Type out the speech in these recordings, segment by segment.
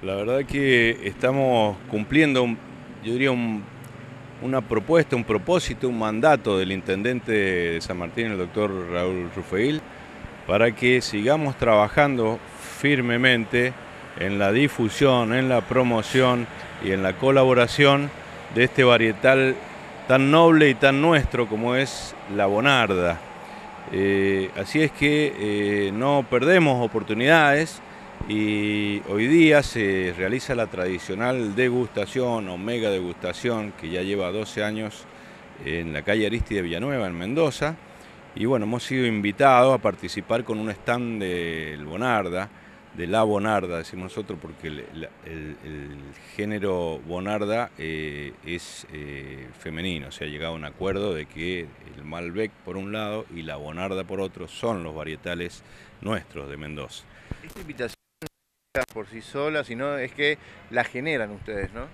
La verdad que estamos cumpliendo, yo diría, una propuesta, un propósito, un mandato del intendente de San Martín, el doctor Raúl Rufeil, para que sigamos trabajando firmemente en la difusión, en la promoción y en la colaboración de este varietal tan noble y tan nuestro como es la Bonarda. Eh, así es que eh, no perdemos oportunidades y hoy día se realiza la tradicional degustación o mega degustación que ya lleva 12 años en la calle Aristi de Villanueva, en Mendoza. Y bueno, hemos sido invitados a participar con un stand del Bonarda, de la Bonarda, decimos nosotros, porque el, género Bonarda eh, es eh, femenino. Se ha llegado a un acuerdo de que el Malbec por un lado y la Bonarda por otro son los varietales nuestros de Mendoza por sí sola, sino es que la generan ustedes, ¿no?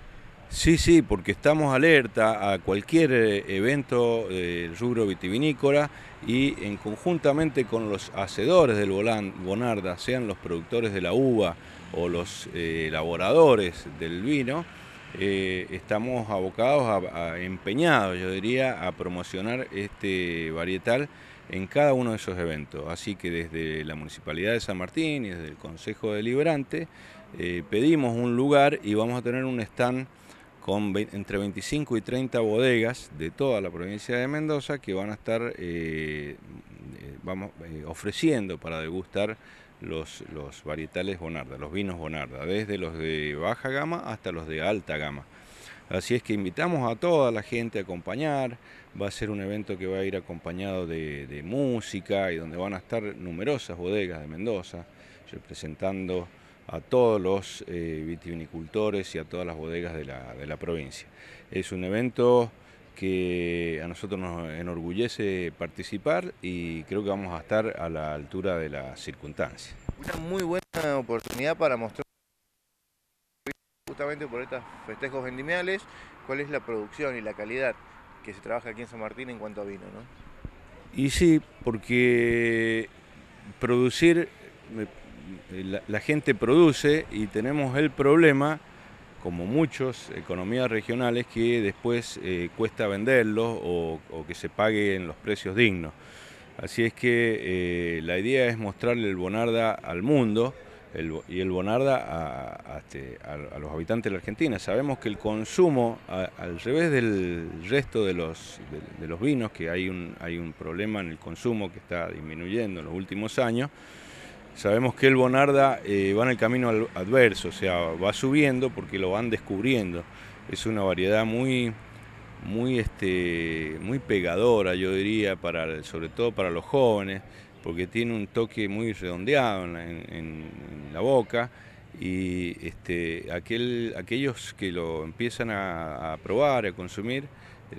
Sí, sí, porque estamos alerta a cualquier eh, evento eh, del rubro vitivinícola y en conjuntamente con los hacedores del Bonarda, sean los productores de la uva o los eh, elaboradores del vino, estamos abocados, empeñados, yo diría, a promocionar este varietal en cada uno de esos eventos. Así que desde la Municipalidad de San Martín y desde el Consejo Deliberante eh, pedimos un lugar y vamos a tener un stand con entre 25 y 30 bodegas de toda la provincia de Mendoza que van a estar eh, eh, vamos, ofreciendo para degustar los varietales Bonarda, los vinos Bonarda, desde los de baja gama hasta los de alta gama. Así es que invitamos a toda la gente a acompañar. Va a ser un evento que va a ir acompañado de, música y donde van a estar numerosas bodegas de Mendoza representando a todos los eh, vitivinicultores y a todas las bodegas de la, provincia. Es un evento que a nosotros nos enorgullece participar y creo que vamos a estar a la altura de la circunstancia. Una muy buena oportunidad para mostrar justamente por estos festejos vendimiales, cuál es la producción y la calidad que se trabaja aquí en San Martín en cuanto a vino, ¿no? Y sí, porque producir, la, gente produce y tenemos el problema, como muchos, economías regionales, que después eh, cuesta venderlos o, que se paguen los precios dignos. Así es que eh, la idea es mostrarle el Bonarda al mundo y el Bonarda este, a, los habitantes de la Argentina. Sabemos que el consumo, al revés del resto de los, vinos, que hay un, hay un problema en el consumo que está disminuyendo en los últimos años, sabemos que el Bonarda eh, va en el camino adverso, o sea, va subiendo porque lo van descubriendo. Es una variedad muy muy este muy pegadora yo diría para sobre todo para los jóvenes porque tiene un toque muy redondeado en la, boca y este, aquellos que lo empiezan a, probar, a consumir,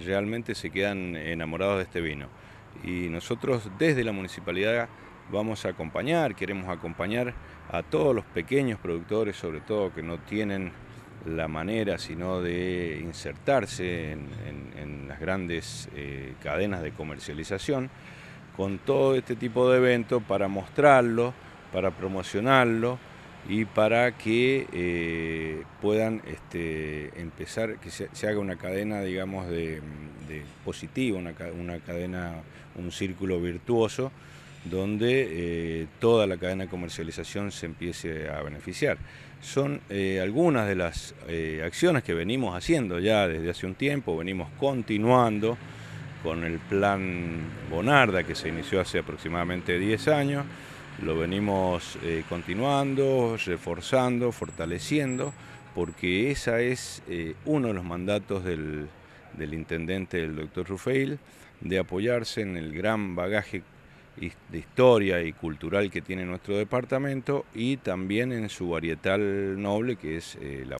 realmente se quedan enamorados de este vino. Y nosotros desde la municipalidad vamos a acompañar, queremos acompañar a todos los pequeños productores, sobre todo que no tienen la manera sino de insertarse en, las grandes eh, cadenas de comercialización con todo este tipo de eventos para mostrarlo, para promocionarlo y para que eh, puedan este, empezar, que se, haga una cadena, digamos, de, positivo, positiva, una, cadena, un círculo virtuoso donde eh, toda la cadena de comercialización se empiece a beneficiar. Son eh, algunas de las acciones que venimos haciendo ya desde hace un tiempo, venimos continuando con el plan Bonarda que se inició hace aproximadamente 10 años. Lo venimos eh, continuando, reforzando, fortaleciendo, porque ese es eh, uno de los mandatos del, intendente, el doctor Rufail, de apoyarse en el gran bagaje de historia y cultural que tiene nuestro departamento y también en su varietal noble que es eh, la